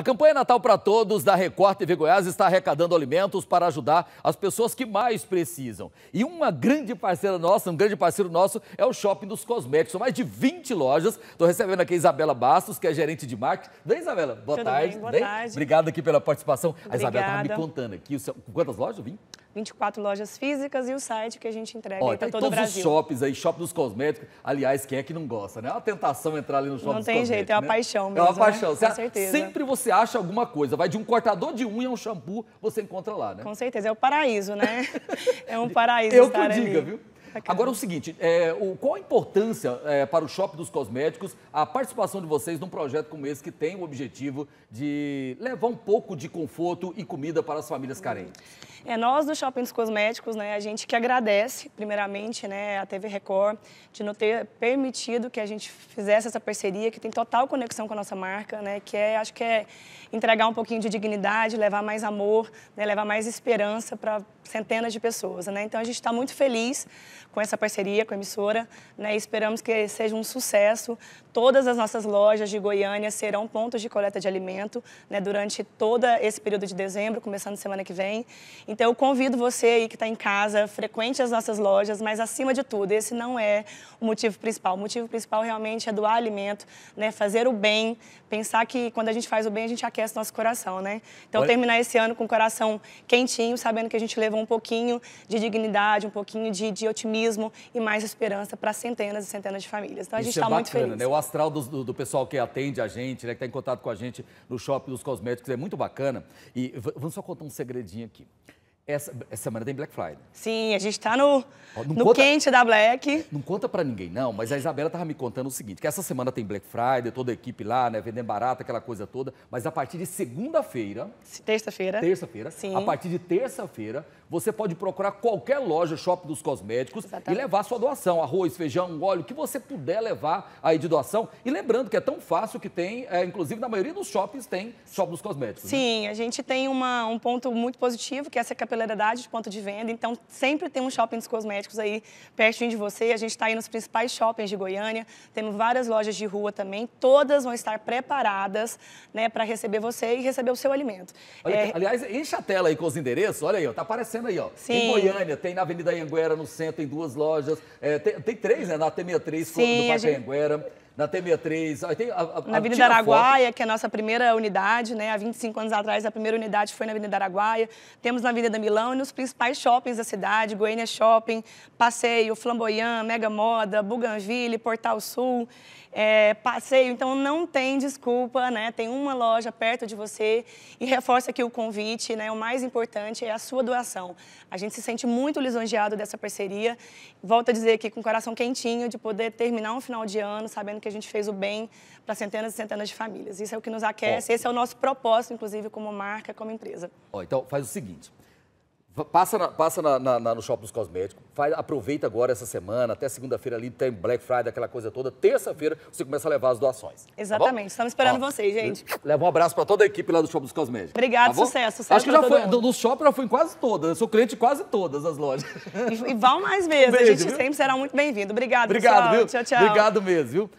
A campanha Natal para Todos da Record TV Goiás está arrecadando alimentos para ajudar as pessoas que mais precisam. E uma grande parceira nossa, um grande parceiro nosso é o Shopping dos Cosméticos. São mais de 20 lojas. Estou recebendo aqui a Isabela Bastos, que é gerente de marketing. Bem, Isabela, boa Tudo tarde. Bem, boa tarde. Obrigado aqui pela participação. Obrigada. A Isabela estava me contando aqui. Quantas lojas, Vim? 24 lojas físicas e o site que a gente entrega para tá todo todos o Brasil. todos os shops aí, Shop dos Cosméticos, aliás, quem é que não gosta, né? É uma tentação entrar ali no Shop dos Cosméticos. Não tem jeito, é uma né? paixão mesmo. É uma né? paixão, né? com certeza. Sempre você acha alguma coisa, vai de um cortador de unha a um shampoo, você encontra lá, né? Com certeza, é o paraíso, né? é um paraíso é Eu estar que diga, ali. viu? Bacana. Agora é o seguinte, é, o, qual a importância é, para o Shopping dos Cosméticos a participação de vocês num projeto como esse que tem o objetivo de levar um pouco de conforto e comida para as famílias carentes? É, nós do Shopping dos Cosméticos, né, a gente que agradece, primeiramente, né, a TV Record, de não ter permitido que a gente fizesse essa parceria, que tem total conexão com a nossa marca, né, que é, acho que é entregar um pouquinho de dignidade, levar mais amor, né, levar mais esperança para centenas de pessoas, né. Então a gente está muito feliz com essa parceria com a emissora, né, esperamos que seja um sucesso. Todas as nossas lojas de Goiânia serão pontos de coleta de alimento, né, durante todo esse período de dezembro, começando semana que vem. Então, eu convido você aí que está em casa, frequente as nossas lojas, mas acima de tudo, esse não é o motivo principal. O motivo principal realmente é doar alimento, né? fazer o bem, pensar que quando a gente faz o bem, a gente aquece nosso coração, né? Então, Olha... terminar esse ano com o coração quentinho, sabendo que a gente levou um pouquinho de dignidade, um pouquinho de, de otimismo e mais esperança para centenas e centenas de famílias. Então, a gente está é tá muito feliz. Né? O astral do, do, pessoal que atende a gente, né? que está em contato com a gente no shopping dos cosméticos é muito bacana. E vamos só contar um segredinho aqui. Essa, essa, semana tem Black Friday. Sim, a gente tá no, no conta, quente da Black. Não conta para ninguém, não, mas a Isabela tava me contando o seguinte: que essa semana tem Black Friday, toda a equipe lá, né? Vendendo barato, aquela coisa toda. Mas a partir de segunda-feira. Terça-feira. Terça-feira. Sim. A partir de terça-feira, você pode procurar qualquer loja, shopping dos cosméticos Exatamente. e levar sua doação. Arroz, feijão, óleo, o que você puder levar aí de doação. E lembrando que é tão fácil que tem, é, inclusive na maioria dos shoppings tem shopping dos cosméticos. Né? Sim, né? a gente tem uma, um ponto muito positivo, que é essa capilaridade celeridade de ponto de venda. Então, sempre tem um shopping dos cosméticos aí pertinho de você. A gente está aí nos principais shoppings de Goiânia. Temos várias lojas de rua também. Todas vão estar preparadas né, para receber você e receber o seu alimento. Olha, é... Aliás, enche a tela aí com os endereços. Olha aí, ó, tá aparecendo aí. Ó. Sim. Em Goiânia, tem na Avenida Anguera, no centro, em duas lojas. É, tem, tem, três, né? Na T63, Sim, do Parque gente... Anguera na T63. A, a, na Avenida Araguaia, foto. que é a nossa primeira unidade, né? Há 25 anos atrás, a primeira unidade foi na Avenida Araguaia. Temos na Avenida Milão e nos principais shoppings da cidade, Goiânia Shopping, Passeio, Flamboyant, Mega Moda, Buganville, Portal Sul, é, Passeio. Então, não tem desculpa, né? Tem uma loja perto de você e reforça aqui o convite, né? O mais importante é a sua doação. A gente se sente muito lisonjeado dessa parceria. Volto a dizer aqui com o coração quentinho de poder terminar um final de ano sabendo que a gente fez o bem para centenas e centenas de famílias. Isso é o que nos aquece, esse é o nosso propósito, inclusive, como marca, como empresa. então, faz o seguinte. Passa, na, passa na, na, no Shopping dos Cosméticos, faz, aproveita agora essa semana, até segunda-feira ali tem Black Friday, aquela coisa toda. Terça-feira você começa a levar as doações. Tá Exatamente, tá estamos esperando vocês, gente. Leva um abraço para toda a equipe lá do Shopping dos Cosméticos. Obrigado, tá sucesso, sucesso. Acho que já foi, no Shopping já fui em quase todas, eu sou cliente de quase todas as lojas. E, e vão mais vezes, um beijo, a gente viu? sempre será muito bem-vindo. Obrigado, Obrigado, pessoal. Viu? Tchau, tchau. Obrigado mesmo, viu?